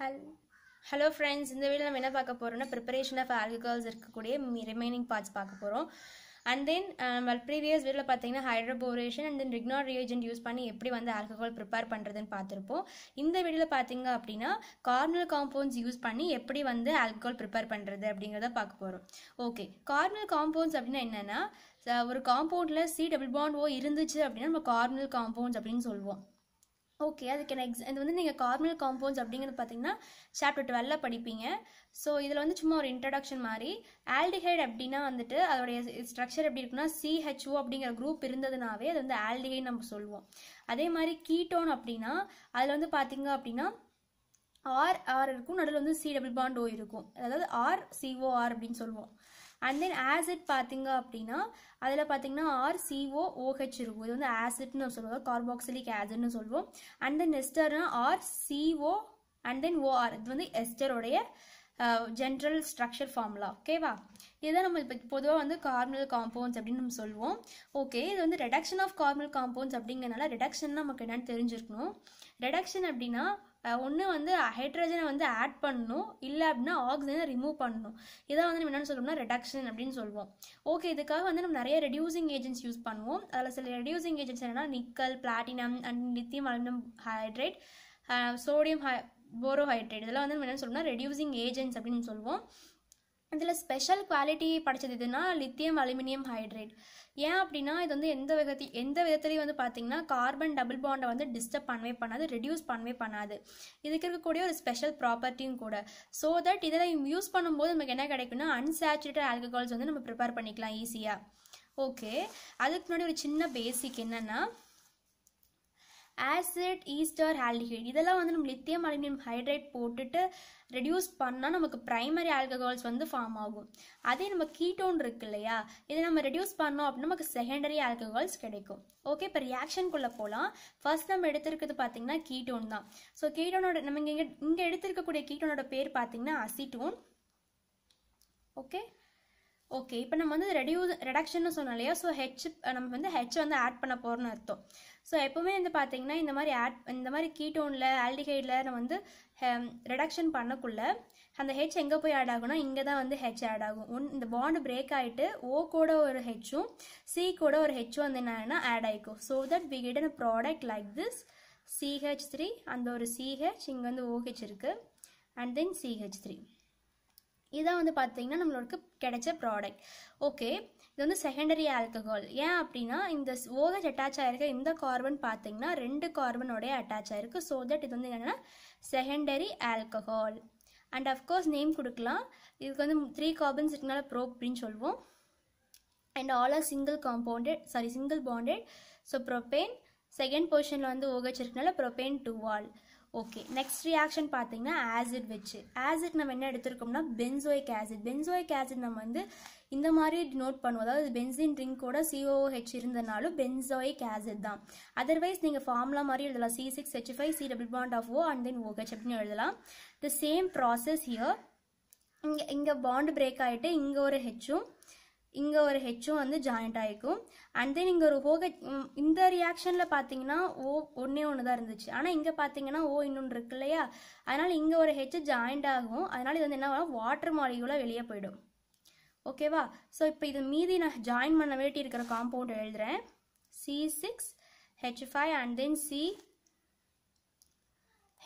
ஹல் hello friends இந்த video நம்ம என்ன பார்க்க போகிறோம்னா ப்ரிப்பரேஷன் ஆஃப் ஆல்கஹால்ஸ் இருக்கக்கூடிய ரிமைனிங் பார்ட்ஸ் பார்க்க போகிறோம் அண்ட் தென் uh, நம்ம ப்ரீவியஸ் வீடியோவில் பார்த்தீங்கன்னா hydroboration and then Grignard reagent use பண்ணி எப்படி வந்து ஆல்கஹால் ப்ரிப்பேர் பண்ணுறதுன்னு பார்த்துருப்போம் இந்த வீடியோவில் பார்த்தீங்க அப்படின்னா கார்னல் காம்பவுண்ட்ஸ் யூஸ் பண்ணி எப்படி வந்து ஆல்கஹால் ப்ரிப்பேர் பண்ணுறது அப்படிங்கிறத பார்க்க போகிறோம் ஓகே கார்னல் காம்பவுண்ட்ஸ் அப்படின்னா என்னென்னா ஒரு காம்பவுண்டில் சி டபுள் பாண்ட் ஓ இருந்துச்சு அப்படின்னா நம்ம கார்னல் காம்பவுண்ட்ஸ் அப்படின்னு சொல்லுவோம் ஓகே அதுக்கு எக்ஸ் இது வந்து நீங்கள் கார்மல் காம்பவுண்ட்ஸ் அப்படிங்கிறது பார்த்தீங்கன்னா சாப்டர் டுவெல்ல படிப்பீங்க ஸோ இதில் வந்து சும்மா ஒரு இன்ட்ரடக்ஷன் மாதிரி ஆல்டிஹைட் அப்படின்னா வந்துட்டு அதோடைய ஸ்ட்ரக்சர் எப்படி இருக்குன்னா சிஹெச்ஓ அப்படிங்கிற குரூப் இருந்ததுனாவே அது வந்து ஆல்டிஹைட் நம்ம சொல்லுவோம் அதே மாதிரி கீட்டோன் அப்படின்னா அதில் வந்து பார்த்தீங்க அப்படின்னா ஆர் ஆர் இருக்கும் நடுவில் வந்து சி டபுள் பாண்ட் ஓ இருக்கும் அதாவது ஆர் சிஓஆர் அப்படின்னு சொல்லுவோம் அண்ட் தென் ஆசிட் பார்த்தீங்க அப்படின்னா அதில் பார்த்தீங்கன்னா சிஓ ஓஹெச் இருக்கும் இது வந்து ஆசிட்னு சொல்லுவோம் கார்பாக்சிலிக் ஆசிட்னு சொல்லுவோம் and then R CO and then OR இது வந்து எஸ்டருடைய ஜென்ரல் ஸ்ட்ரக்சர் ஃபார்முலா ஓகேவா இதுதான் நம்ம இப்போ பொதுவாக வந்து கார்மில் காம்பவுண்ட்ஸ் அப்படின்னு நம்ம சொல்லுவோம் ஓகே இது வந்து ரெடக்ஷன் ஆஃப் கார்மில் காம்பவுண்ட்ஸ் அப்படிங்கிறனால ரெடக்ஷன் நமக்கு என்னென்னு தெரிஞ்சிருக்கணும் ரெடக்ஷன் அப்படின்னா ஒன்று வந்து ஹைட்ரஜனை வந்து ஆட் பண்ணணும் இல்லை அப்படின்னா ஆக்சிஜனை ரிமூவ் பண்ணணும் இதான் வந்து நம்ம என்னென்னு சொல்லணும்னா ரெடக்ஷன் அப்படின்னு சொல்லுவோம் ஓகே இதுக்காக வந்து நம்ம நிறைய ரெடியூசிங் ஏஜென்ட்ஸ் யூஸ் பண்ணுவோம் அதில் சில ரெடியூசிங் ஏஜென்ட்ஸ் என்னென்னா nickel platinum and lithium aluminium hydrate sodium ஹை போரோஹைட்ரேட் இதெல்லாம் வந்து நம்ம என்ன சொல்லணும்னா ரெடியூசிங் ஏஜென்ட்ஸ் அப்படின்னு சொல்லுவோம் இதில் ஸ்பெஷல் குவாலிட்டி படைச்சது எதுனா லித்தியம் அலுமினியம் ஹைட்ரேட் ஏன் அப்படின்னா இது வந்து எந்த விதத்தி எந்த விதத்துலேயும் வந்து பார்த்தீங்கன்னா கார்பன் டபுள் பாண்டை வந்து டிஸ்டர்ப் பண்ணவே பண்ணாது ரெடியூஸ் பண்ணவே பண்ணாது இதுக்கு இருக்கக்கூடிய ஒரு ஸ்பெஷல் ப்ராப்பர்ட்டியும் கூட ஸோ தட் இதெல்லாம் யூஸ் பண்ணும்போது நமக்கு என்ன கிடைக்குன்னா அன்சேச்சுரேட்டட் ஆல்கஹால்ஸ் வந்து நம்ம ப்ரிப்பேர் பண்ணிக்கலாம் ஈஸியாக ஓகே அதுக்கு முன்னாடி ஒரு சின்ன பேசிக் என்னென்னா ஆசிட் ஈஸ்டர் ஆல்டிஹைட் இதெல்லாம் வந்து நம்ம லித்தியம் அலுமினியம் ஹைட்ரேட் போட்டுட்டு ரெடியூஸ் பண்ணால் நமக்கு ப்ரைமரி ஆல்கஹால்ஸ் வந்து ஃபார்ம் ஆகும் அதே நம்ம கீட்டோன் இருக்கு இல்லையா இதை நம்ம ரெடியூஸ் பண்ணோம் அப்படின்னா நமக்கு செகண்டரி ஆல்கஹால்ஸ் கிடைக்கும் ஓகே இப்போ ரியாக்ஷனுக்குள்ளே போகலாம் ஃபர்ஸ்ட் நம்ம எடுத்திருக்கிறது பார்த்தீங்கன்னா கீட்டோன் தான் ஸோ கீட்டோனோட நம்ம இங்கே இங்கே எடுத்திருக்கக்கூடிய கீட்டோனோட பேர் பார்த்தீங்கன்னா அசிட்டோன் ஓகே ஓகே இப்போ நம்ம வந்து ரெடியூ ரெடக்ஷன் சொன்னோம் இல்லையா ஸோ ஹெச் நம்ம வந்து ஹெச் வந்து ஆட் பண்ண போகிறோம்னு அர்த்தம் ஸோ எப்போவுமே வந்து பார்த்திங்கன்னா இந்த மாதிரி ஆட் இந்த மாதிரி கீட்டோனில் ஆல்டிஹைடில் நம்ம வந்து ரெடக்ஷன் பண்ணக்குள்ள அந்த ஹெச் எங்கே போய் ஆட் ஆகும்னா இங்கே தான் வந்து ஹெச் ஆட் ஆகும் ஒன் இந்த பாண்டு பிரேக் ஆகிட்டு ஓ கூட ஒரு ஹெச்சும் சி கூட ஒரு ஹெச்சும் வந்து என்னன்னா ஆட் ஆகிக்கும் so that we get a product like this CH three அந்த ஒரு சிஹெச் இங்கே வந்து ஓஹெச் இருக்குது அண்ட் தென் சிஹெச் த்ரீ இதான் வந்து பார்த்தீங்கன்னா நம்மளுக்கு கிடைச்ச ப்ராடக்ட் ஓகே இது வந்து செகண்டரி ஆல்கஹால் ஏன் அப்படின்னா இந்த ஓஹெச் அட்டாச் ஆகிருக்க இந்த கார்பன் பார்த்திங்கன்னா ரெண்டு கார்பனோடைய அட்டாச் ஆகிருக்கு ஸோ தட் இது வந்து என்னென்னா secondary alcohol and of course name கொடுக்கலாம் இதுக்கு வந்து த்ரீ கார்பன்ஸ் இருக்கனால ப்ரோ அப்படின்னு சொல்லுவோம் and all are single compounded sorry single bonded so propane second பொசிஷனில் வந்து ஓஹெச் இருக்கனால propane two ol okay next reaction பார்த்தீங்கன்னா ஆசிட் வச்சு ஆசிட் நம்ம என்ன எடுத்திருக்கோம்னா பென்சோயிக் ஆசிட் பென்சோயிக் ஆசிட் நம்ம வந்து இந்த மாதிரி நோட் பண்ணுவோம் அதாவது பென்சின் ட்ரிங்கோட சிஓஹெச் இருந்தனாலும் பென்சோயிக் ஆசிட் தான் அதர்வைஸ் நீங்கள் ஃபார்முலா மாதிரி எழுதலாம் C six H five C double bond of O and then OH அப்படின்னு எழுதலாம் த சேம் ப்ராசஸ் ஹியர் இங்கே இங்கே பாண்ட் பிரேக் ஆகிட்டு இங்கே ஒரு ஹெச்சும் இங்கே ஒரு ஹெச்சும் வந்து ஜாயிண்ட் ஆகிக்கும் அண்ட் தென் இங்கே ஒரு ஓஹெச் இந்த ரியாக்ஷனில் பார்த்தீங்கன்னா ஓ ஒன்றே ஒன்று தான் இருந்துச்சு ஆனால் இங்கே பார்த்தீங்கன்னா ஓ இன்னொன்று இருக்கு இல்லையா அதனால் இங்கே ஒரு ஹெச்சு ஜாயிண்ட் ஆகும் அதனால் இது வந்து என்ன வாட்டர் மாலிகுலாக வெளியே போயிடும் ஓகேவா ஸோ இப்போ இது மீதி நான் ஜாயின் பண்ண வேட்டி இருக்கிற காம்பவுண்ட் எழுதுகிறேன் C six H five and then C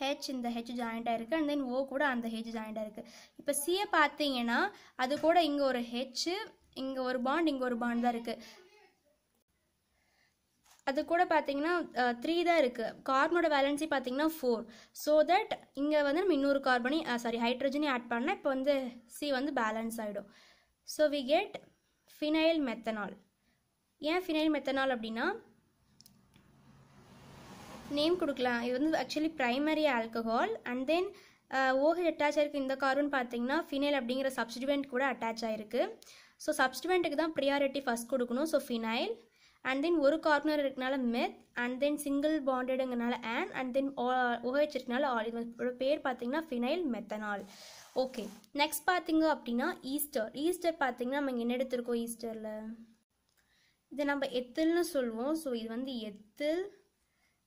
H இந்த ஹெச் ஜாயிண்ட் இருக்குது அண்ட் தென் ஓ கூட அந்த ஹெச் ஜாயிண்ட் இருக்குது இப்போ சியை பார்த்தீங்கன்னா அது கூட இங்கே ஒரு ஹெச்சு இங்கே ஒரு பாண்ட் இங்கே ஒரு பாண்ட் தான் இருக்குது அது கூட பார்த்தீங்கன்னா த்ரீ தான் இருக்குது கார்பனோட வேலன்ஸி பார்த்தீங்கன்னா ஃபோர் ஸோ தட் இங்கே வந்து நம்ம இன்னொரு கார்பனை சாரி ஹைட்ரஜனையும் ஆட் பண்ணால் இப்போ வந்து சி வந்து பேலன்ஸ் ஆகிடும் so we get phenyl methanol ஏன் ஃபினைல் மெத்தனால் அப்படின்னா நேம் கொடுக்கலாம் இது வந்து actually primary alcohol and then OH attach ஆயிருக்கு இந்த கார்பன் பார்த்தீங்கன்னா ஃபினைல் அப்படிங்கிற சப்ஸ்டிவெண்ட் கூட அட்டாச் ஆயிருக்கு ஸோ சப்ஸ்டிமெண்ட்டுக்கு தான் ப்ரியாரிட்டி ஃபஸ்ட் கொடுக்கணும் ஸோ ஃபினைல் அண்ட் தென் ஒரு கார்னர் இருக்கனால மெத் அண்ட் தென் சிங்கிள் பாண்டடுங்கனால ஆன் அண்ட் தென் ஓஹெச் இருக்கனால ஆல் இதோட பேர் பார்த்தீங்கன்னா ஃபினைல் மெத்தனால் ஓகே நெக்ஸ்ட் பார்த்தீங்க அப்படின்னா ஈஸ்டர் ஈஸ்டர் பார்த்தீங்கன்னா நம்ம என்ன எடுத்திருக்கோம் ஈஸ்டரில் இதை நம்ம எத்தில்னு சொல்லுவோம் ஸோ இது வந்து எத்தில்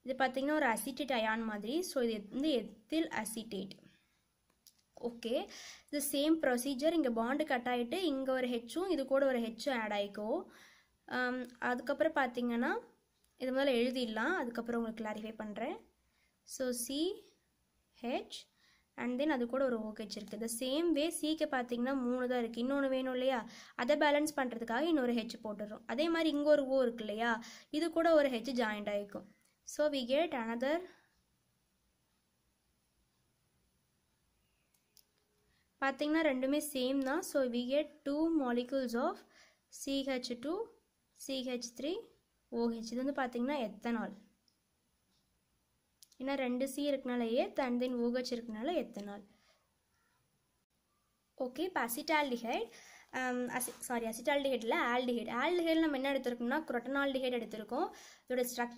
இது பார்த்தீங்கன்னா ஒரு அசிட்டேட் அயான் மாதிரி ஸோ இது வந்து எத்தில் அசிட்டேட் ஓகே இது சேம் ப்ரொசீஜர் இங்கே பாண்டு கட் ஆகிட்டு இங்கே ஒரு ஹெச்சும் இது கூட ஒரு ஹெச்சும் ஆட் ஆகிக்கோ um, அதுக்கப்புறம் பார்த்தீங்கன்னா இது முதல்ல எழுதிடலாம் அதுக்கப்புறம் உங்களுக்கு கிளாரிஃபை பண்ணுறேன் so C H and then அது கூட ஒரு ஓகேச் இருக்குது இந்த சேம் வே சிக்கு பார்த்தீங்கன்னா மூணு தான் இருக்குது இன்னொன்று வேணும் இல்லையா அதை பேலன்ஸ் பண்ணுறதுக்காக இன்னொரு ஹெச் போட்டுடுறோம் அதே மாதிரி இங்கே ஒரு ஓ இருக்கு இல்லையா இது கூட ஒரு ஹெச் ஜாயிண்ட் ஆகிக்கும் ஸோ வி கெட் அனதர் பார்த்திங்கன்னா ரெண்டுமே சேம் தான் so we get two molecules of CH two CH three OH இது வந்து பார்த்திங்கன்னா எத்தனால் ஏன்னா ரெண்டு சி இருக்கனால தன் தென் ஓஹெச் இருக்கனால எத்தனால் ஓகே பாசிட்டால்டிஹைட் அசி சாரி அசிட்டால்டிஹைடில் ஆல்டிஹைட் ஆல்டிஹைடில் நம்ம என்ன எடுத்திருக்கோம்னா குரட்டனால்டிஹைட் எடுத்திருக்கோம் இதோட ஸ்ட்ரக்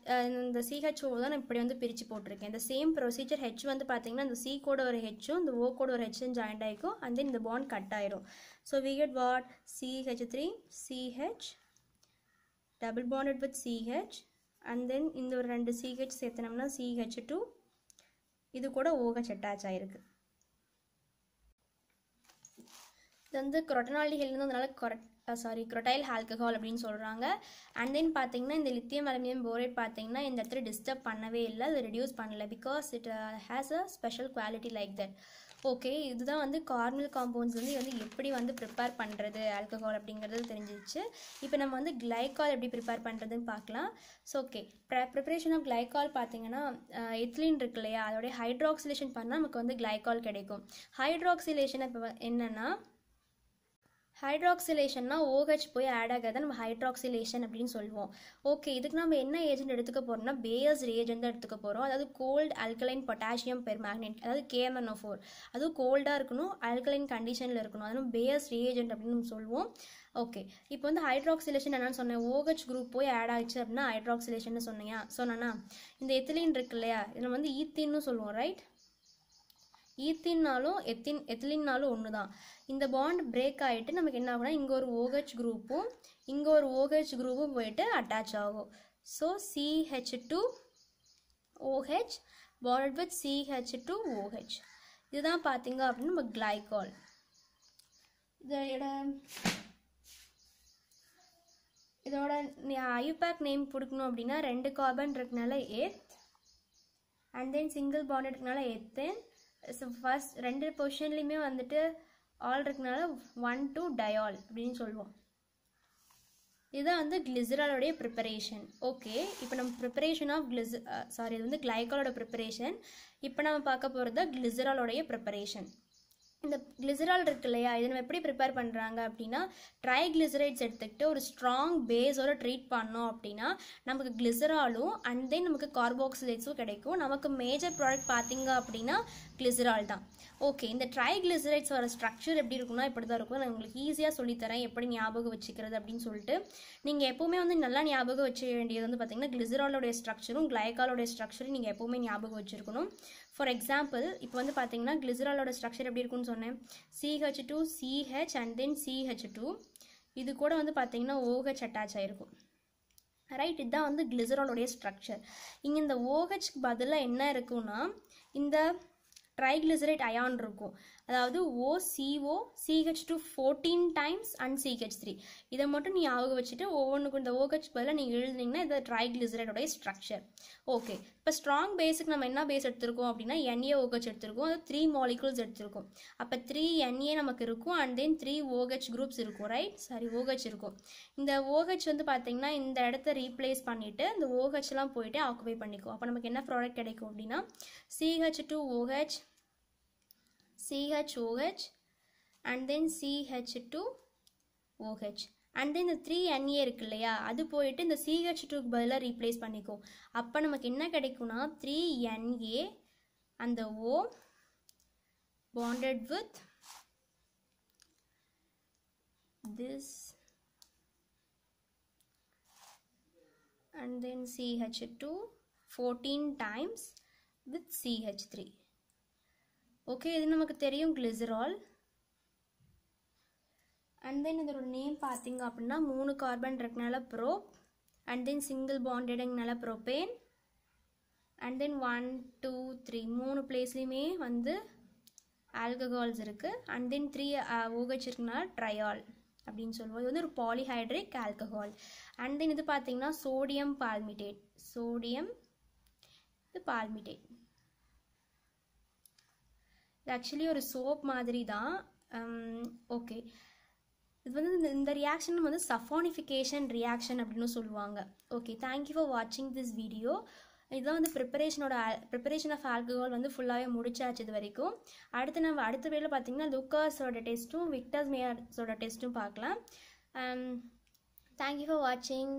இந்த சிஹெச்ஓ தான் நான் இப்படி வந்து பிரித்து போட்டிருக்கேன் இந்த சேம் ப்ரொசீஜர் ஹெச் வந்து பார்த்தீங்கன்னா இந்த சி கோட ஒரு ஹெச்சும் இந்த ஓ கோட ஒரு ஹெச்சும் ஜாயிண்ட் ஆகிக்கும் அண்ட் தென் இந்த பாண்ட் கட் ஆயிரும் so we get what CH three CH double bonded with CH and then இந்த ஒரு ரெண்டு சிஹெச் சேர்த்தனோம்னா சிஹெச் டூ இது கூட ஓஹெச் அட்டாச் ஆகிருக்கு இது வந்து வந்து அதனால கொரட் சாரி குரோட்டைல் ஆல்கஹால் அப்படின்னு சொல்கிறாங்க அண்ட் தென் பார்த்தீங்கன்னா இந்த லித்தியம் அலுமினியம் போரேட் பார்த்தீங்கன்னா இந்த இடத்துல டிஸ்டர்ப் பண்ணவே இல்லை அது ரெடியூஸ் பண்ணல because it has a special quality like that okay இதுதான் வந்து கார்மல் காம்பவுண்ட்ஸ் வந்து வந்து எப்படி வந்து ப்ரிப்பேர் பண்ணுறது ஆல்கஹால் அப்படிங்கிறது தெரிஞ்சிச்சு இப்போ நம்ம வந்து கிளைகால் எப்படி ப்ரிப்பேர் பண்ணுறதுன்னு பார்க்கலாம் so okay preparation of glycol பார்த்தீங்கன்னா எத்லின் இருக்கு இல்லையா அதோடைய ஹைட்ராக்சிலேஷன் பண்ணால் நமக்கு வந்து கிளைகால் கிடைக்கும் ஹைட்ராக்சிலேஷன் இப்போ என்னென்னா ஹைட்ராக்சிலேஷன்னா ஓஹெச் போய் ஆட் ஆகாத நம்ம ஹைட்ராக்சிலேஷன் அப்படின்னு சொல்லுவோம் ஓகே இதுக்கு நம்ம என்ன ஏஜென்ட் எடுத்துக்க போகிறோம்னா பேயர்ஸ் ரேஜென்ட் தான் எடுத்துக்க போகிறோம் அதாவது cold alkaline potassium permanganate அதாவது கேஎம்என்ஓ ஃபோர் அதுவும் கோல்டாக இருக்கணும் ஆல்கலைன் கண்டிஷனில் இருக்கணும் அதுவும் பேயர்ஸ் ரேஜென்ட் அப்படின்னு நம்ம சொல்லுவோம் ஓகே இப்போ வந்து ஹைட்ராக்சிலேஷன் என்னென்னு சொன்னேன் ஓஹெச் குரூப் போய் ஆட் ஆகிடுச்சு அப்படின்னா ஹைட்ராக்சிலேஷன் சொன்னீங்க சொன்னேன்னா இந்த எத்திலின் இருக்கு இல்லையா இதில் வந்து ஈத்தின்னு சொல்லுவோம் ரைட் ஈத்தின்னாலும் எத்தின் எத்திலின்னாலும் ஒன்று தான் இந்த பாண்ட் பிரேக் ஆகிட்டு நமக்கு என்ன ஆகும்னா இங்கே ஒரு ஓஹெச் குரூப்பும் இங்கே ஒரு ஓஹெச் குரூப்பும் போயிட்டு அட்டாச் ஆகும் so CH two OH bond with CH two OH இதுதான் பார்த்தீங்க அப்படின்னு நம்ம கிளைகால் இதோட இதோட ஐபேக் நேம் கொடுக்கணும் அப்படின்னா ரெண்டு கார்பன் இருக்கனால ஏத் அண்ட் தென் சிங்கிள் பாண்ட் இருக்கனால எத்தேன் ஃபர்ஸ்ட் ரெண்டு பொசிஷன்லேயுமே வந்துட்டு ஆல் இருக்கனால ஒன் டூ டயால் அப்படின்னு சொல்லுவோம் இதுதான் வந்து கிளிசராலோடைய ப்ரிப்பரேஷன் ஓகே இப்போ நம்ம ப்ரிப்பரேஷன் ஆஃப் கிளிஸ் சாரி இது வந்து கிளைகாலோட ப்ரிப்பரேஷன் இப்போ நம்ம பார்க்க போகிறது கிளிசராலோடைய ப்ரிப்பரேஷன் இந்த கிளிசரால் இருக்கு இல்லையா இதை நம்ம எப்படி ப்ரிப்பேர் பண்ணுறாங்க அப்படின்னா ட்ரை கிளிசரைட்ஸ் எடுத்துக்கிட்டு ஒரு ஸ்ட்ராங் பேஸோட ட்ரீட் பண்ணோம் அப்படின்னா நமக்கு கிளிசராலும் அண்ட் தென் நமக்கு கார்போக்சிலேட்ஸும் கிடைக்கும் நமக்கு மேஜர் ப்ராடக்ட் பார்த்தீங்க அப்படின்னா கிளிசரால் தான் ஓகே இந்த ட்ரை கிளிசரைட்ஸ் வர ஸ்ட்ரக்சர் எப்படி இருக்கும்னா இப்படி தான் இருக்கும் நான் உங்களுக்கு ஈஸியாக சொல்லித்தரேன் எப்படி ஞாபகம் வச்சுக்கிறது அப்படின்னு சொல்லிட்டு நீங்கள் எப்போவுமே வந்து நல்லா ஞாபகம் வச்சுக்க வேண்டியது வந்து பார்த்தீங்கன்னா கிளிசராலோடைய ஸ்ட்ரக்சரும் கிளைக்காலோடைய ஸ்ட்ரக்சரும் நீங்கள் எப்போவுமே ஞாபகம் வச்சுருக்கணும் ஃபார் எக்ஸாம்பிள் இப்போ வந்து பார்த்தீங்கன்னா கிளிசராலோட ஸ்ட்ரக்சர் எப்படி இருக்குன்னு சொன்னேன் CH two CH and then CH two இது கூட வந்து பார்த்தீங்கன்னா ஓஹெச் அட்டாச் ஆகிருக்கும் ரைட் இதுதான் வந்து கிளிசராலோடைய ஸ்ட்ரக்சர் இங்கே இந்த ஓஹெச்க்கு பதிலாக என்ன இருக்குன்னா இந்த ட்ரைகிளிசரைட் அயான் இருக்கும் அதாவது OCO CH two fourteen times and CH three இதை மட்டும் நீ ஆக வச்சுட்டு ஒவ்வொன்றுக்கும் இந்த ஓஹெச் பதிலாக நீங்கள் எழுதுனீங்கன்னா இது ட்ரைக்ளிசரைடோடைய ஸ்ட்ரக்சர் ஓகே இப்போ ஸ்ட்ராங் பேஸுக்கு நம்ம என்ன பேஸ் எடுத்திருக்கோம் அப்படின்னா என்ஏ ஓஹெச் எடுத்திருக்கோம் அது த்ரீ மாலிகுல்ஸ் எடுத்திருக்கோம் அப்போ த்ரீ என்ஏ நமக்கு இருக்கும் and then three OH groups இருக்கும் ரைட் சாரி ஓஹெச் இருக்கும் இந்த ஓஹெச் வந்து பார்த்தீங்கன்னா இந்த இடத்த ரீப்ளேஸ் பண்ணிவிட்டு இந்த ஓஹெச்லாம் போயிட்டு ஆக்குபை பண்ணிக்கும் அப்போ நமக்கு என்ன ப்ராடக்ட் கிடைக்கும் அப்படின்னா CH two OH CHOH and then CH2OH and then the three NA இருக்கு அது போயிட்டு இந்த CH2 பதில replace பண்ணிக்கும் அப்பா நமக்கு என்ன கிடைக்கும்னா three and the O bonded with this and then CH2 14 times with CH3. Okay இது நமக்கு தெரியும் கிளிசரால் அண்ட் தென் இதோட நேம் பார்த்தீங்க அப்படின்னா மூணு கார்பன் இருக்கனால ப்ரோப் அண்ட் தென் சிங்கிள் பாண்டடுங்கனால propane and then one two three மூணு பிளேஸ்லேயுமே வந்து ஆல்கஹால்ஸ் இருக்குது and then three OH triol அப்படின்னு சொல்லுவோம் இது வந்து ஒரு பாலிஹைட்ரிக் ஆல்கஹால் அண்ட் தென் இது பார்த்தீங்கன்னா சோடியம் பால்மிட்டேட் சோடியம் இது பால்மிட்டேட் இது ஆக்சுவலி ஒரு சோப் மாதிரி தான் ஓகே um, இது வந்து இந்த ரியாக்ஷன் வந்து சஃபானிஃபிகேஷன் ரியாக்ஷன் அப்படின்னு சொல்லுவாங்க ஓகே தேங்க்யூ ஃபார் வாட்சிங் திஸ் வீடியோ இதுதான் வந்து ப்ரிப்பரேஷனோட ப்ரிப்பரேஷன் ஆஃப் ஆல்கஹால் வந்து ஃபுல்லாகவே முடிச்சாச்சு இது வரைக்கும் அடுத்து நம்ம அடுத்த வேலை பார்த்தீங்கன்னா லூக்காஸோட டெஸ்ட்டும் விக்டர்ஸ் மேயர்ஸோட டெஸ்ட்டும் பார்க்கலாம் தேங்க்யூ ஃபார் வாட்சிங்